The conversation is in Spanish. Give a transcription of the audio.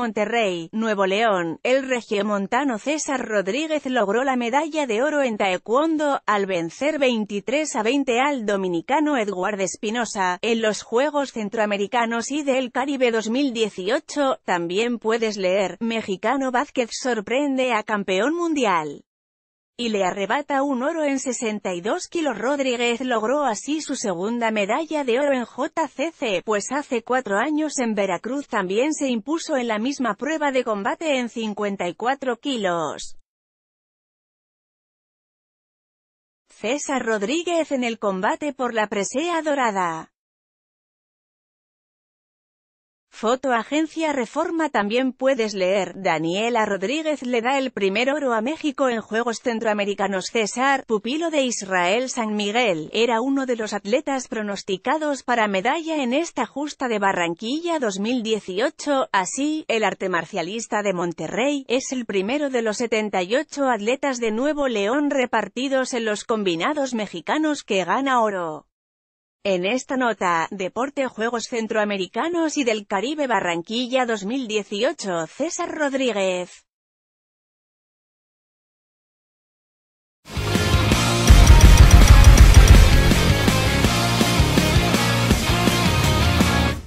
Monterrey, Nuevo León, el regiomontano César Rodríguez logró la medalla de oro en taekwondo, al vencer 23 a 20 al dominicano Edward Espinosa, en los Juegos Centroamericanos y del Caribe 2018, también puedes leer, mexicano Vázquez sorprende a campeón mundial y le arrebata un oro en 62 kilos. Rodríguez logró así su segunda medalla de oro en JCC, pues hace cuatro años en Veracruz también se impuso en la misma prueba de combate en 54 kilos. César Rodríguez en el combate por la presea dorada. Foto Agencia Reforma También puedes leer, Daniela Rodríguez le da el primer oro a México en Juegos Centroamericanos César, pupilo de Israel San Miguel, era uno de los atletas pronosticados para medalla en esta justa de Barranquilla 2018, así, el arte marcialista de Monterrey, es el primero de los 78 atletas de Nuevo León repartidos en los combinados mexicanos que gana oro. En esta nota, Deporte Juegos Centroamericanos y del Caribe Barranquilla 2018 César Rodríguez